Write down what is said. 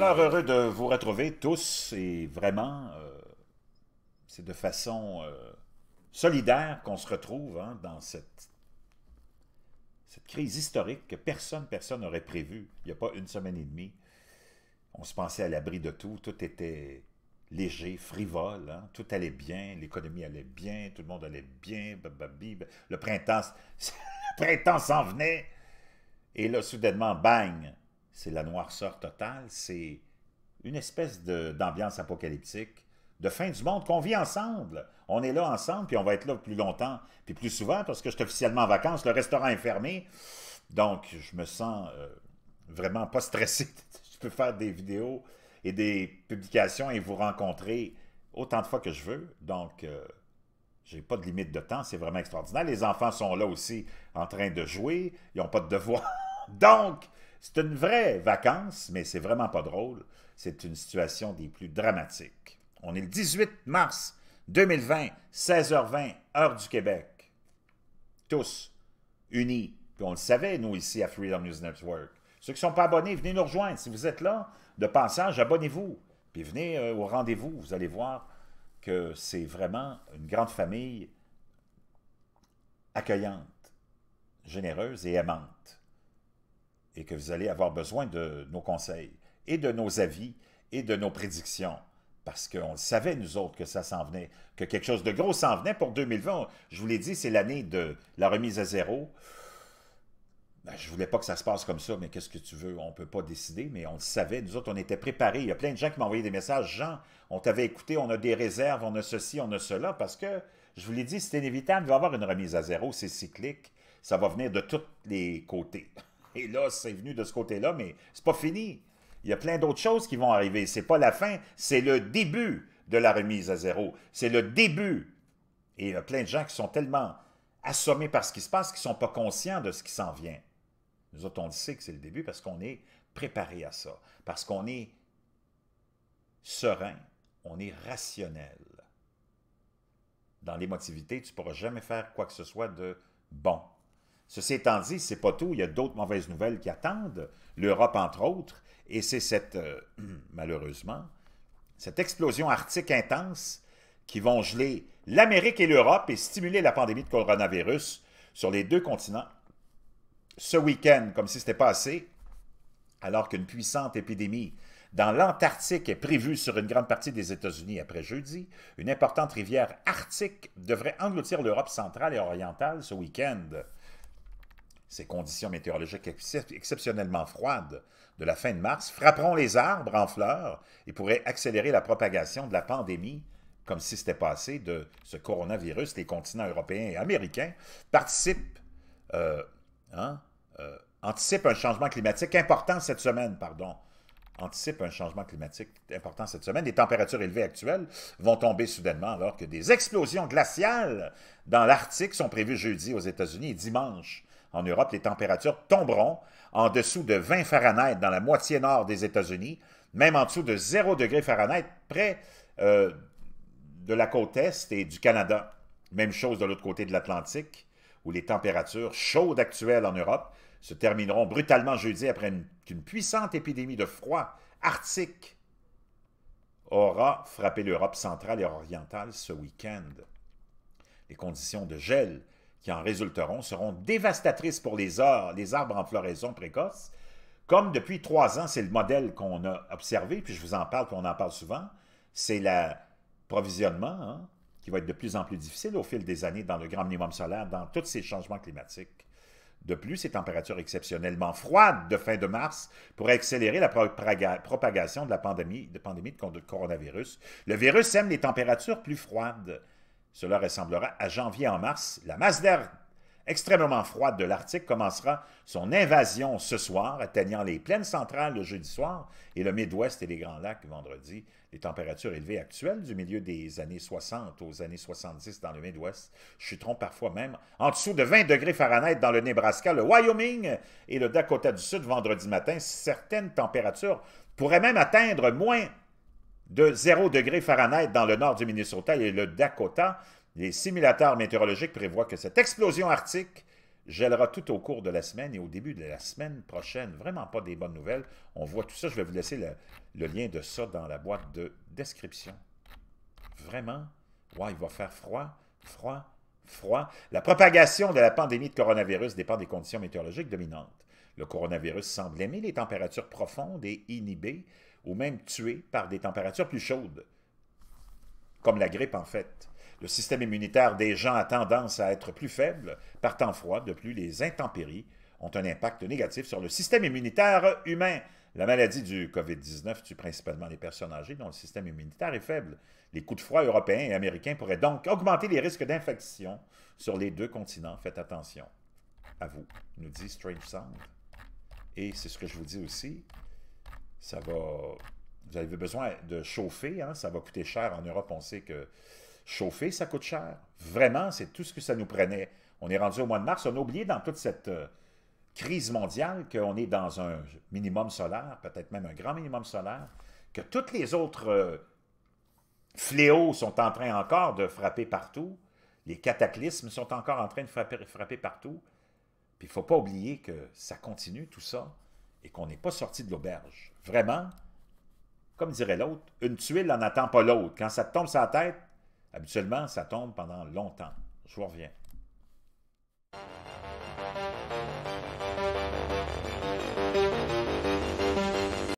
Alors, heureux de vous retrouver tous et vraiment, euh, c'est de façon euh, solidaire qu'on se retrouve hein, dans cette, crise historique que personne, personne n'aurait prévu Il n'y a pas une semaine et demie. On se pensait à l'abri de tout. Tout était léger, frivole, hein, tout allait bien, l'économie allait bien, tout le monde allait bien, le printemps, le printemps s'en venait, et là, soudainement, bang, c'est la noirceur totale, c'est une espèce d'ambiance apocalyptique, de fin du monde qu'on vit ensemble. On est là ensemble, puis on va être là plus longtemps, puis plus souvent, parce que je suis officiellement en vacances, le restaurant est fermé, donc je me sens euh, vraiment pas stressé. je peux faire des vidéos et des publications et vous rencontrer autant de fois que je veux, donc... Euh, j'ai pas de limite de temps, c'est vraiment extraordinaire. Les enfants sont là aussi en train de jouer, ils n'ont pas de devoirs. Donc, c'est une vraie vacance, mais c'est vraiment pas drôle. C'est une situation des plus dramatiques. On est le 18 mars 2020, 16h20, heure du Québec. Tous unis. Puis on le savait, nous, ici, à Freedom News Network. Ceux qui ne sont pas abonnés, venez nous rejoindre. Si vous êtes là, de passage, abonnez-vous. Puis venez euh, au rendez-vous. Vous allez voir que c'est vraiment une grande famille accueillante, généreuse et aimante et que vous allez avoir besoin de nos conseils et de nos avis et de nos prédictions. Parce qu'on le savait, nous autres, que ça s'en venait, que quelque chose de gros s'en venait pour 2020. Je vous l'ai dit, c'est l'année de la remise à zéro. Ben, je ne voulais pas que ça se passe comme ça, mais qu'est-ce que tu veux? On ne peut pas décider, mais on le savait. Nous autres, on était préparés. Il y a plein de gens qui m'ont envoyé des messages. Jean, on t'avait écouté, on a des réserves, on a ceci, on a cela, parce que, je vous l'ai dit, c'est inévitable. Il va y avoir une remise à zéro, c'est cyclique. Ça va venir de tous les côtés. Et là, c'est venu de ce côté-là, mais c'est pas fini. Il y a plein d'autres choses qui vont arriver. C'est pas la fin, c'est le début de la remise à zéro. C'est le début. Et il y a plein de gens qui sont tellement assommés par ce qui se passe qu'ils ne sont pas conscients de ce qui s'en vient. Nous autres, on sait que c'est le début parce qu'on est préparé à ça, parce qu'on est serein, on est rationnel. Dans l'émotivité, tu ne pourras jamais faire quoi que ce soit de bon. Ceci étant dit, c'est pas tout. Il y a d'autres mauvaises nouvelles qui attendent, l'Europe entre autres, et c'est cette, euh, malheureusement, cette explosion arctique intense qui vont geler l'Amérique et l'Europe et stimuler la pandémie de coronavirus sur les deux continents ce week-end, comme si ce n'était pas assez, alors qu'une puissante épidémie dans l'Antarctique est prévue sur une grande partie des États-Unis après jeudi, une importante rivière arctique devrait engloutir l'Europe centrale et orientale ce week-end. Ces conditions météorologiques exceptionnellement froides de la fin de mars frapperont les arbres en fleurs et pourraient accélérer la propagation de la pandémie comme si c'était passé de ce coronavirus, les continents européens et américains participent, euh, hein, euh, anticipent un changement climatique important cette semaine, pardon, anticipe un changement climatique important cette semaine. Les températures élevées actuelles vont tomber soudainement alors que des explosions glaciales dans l'Arctique sont prévues jeudi aux États-Unis et dimanche en Europe, les températures tomberont en dessous de 20 Fahrenheit dans la moitié nord des États-Unis, même en dessous de 0 degré Fahrenheit près euh, de la côte Est et du Canada. Même chose de l'autre côté de l'Atlantique, où les températures chaudes actuelles en Europe se termineront brutalement jeudi après une, une puissante épidémie de froid arctique aura frappé l'Europe centrale et orientale ce week-end. Les conditions de gel qui en résulteront seront dévastatrices pour les, arbres, les arbres en floraison précoce. Comme depuis trois ans, c'est le modèle qu'on a observé, puis je vous en parle, puis on en parle souvent, c'est l'approvisionnement hein, qui va être de plus en plus difficile au fil des années dans le grand minimum solaire, dans tous ces changements climatiques. De plus, ces températures exceptionnellement froides de fin de mars pourraient accélérer la propagation de la pandémie de, pandémie de coronavirus. Le virus aime les températures plus froides. Cela ressemblera à janvier en mars. La masse d'air extrêmement froide de l'Arctique commencera son invasion ce soir, atteignant les plaines centrales le jeudi soir et le Midwest et les Grands Lacs vendredi. Les températures élevées actuelles du milieu des années 60 aux années 70 dans le Midwest chuteront parfois même en dessous de 20 degrés Fahrenheit dans le Nebraska, le Wyoming et le Dakota du Sud vendredi matin. Certaines températures pourraient même atteindre moins de 0 degré Fahrenheit dans le nord du Minnesota et le Dakota. Les simulateurs météorologiques prévoient que cette explosion arctique gèlera tout au cours de la semaine et au début de la semaine prochaine. Vraiment pas des bonnes nouvelles. On voit tout ça. Je vais vous laisser le, lien de ça dans la boîte de description. Vraiment? il va faire froid, froid, froid. La propagation de la pandémie de coronavirus dépend des conditions météorologiques dominantes. Le coronavirus semble aimer les températures profondes et inhibées, ou même tués par des températures plus chaudes, comme la grippe en fait. Le système immunitaire des gens a tendance à être plus faible par temps froid. De plus, les intempéries ont un impact négatif sur le système immunitaire humain. La maladie du COVID-19 tue principalement les personnes âgées dont le système immunitaire est faible. Les coups de froid européens et américains pourraient donc augmenter les risques d'infection sur les deux continents. Faites attention à vous, nous dit Strange Sound. Et c'est ce que je vous dis aussi, ça va. Vous avez besoin de chauffer, hein, ça va coûter cher. En Europe, on sait que chauffer, ça coûte cher. Vraiment, c'est tout ce que ça nous prenait. On est rendu au mois de mars. On a oublié dans toute cette euh, crise mondiale qu'on est dans un minimum solaire, peut-être même un grand minimum solaire, que tous les autres euh, fléaux sont en train encore de frapper partout. Les cataclysmes sont encore en train de frapper, frapper partout. Puis il ne faut pas oublier que ça continue, tout ça et qu'on n'est pas sorti de l'auberge. Vraiment, comme dirait l'autre, une tuile n'en attend pas l'autre. Quand ça te tombe sa tête, habituellement, ça tombe pendant longtemps. Je vous reviens.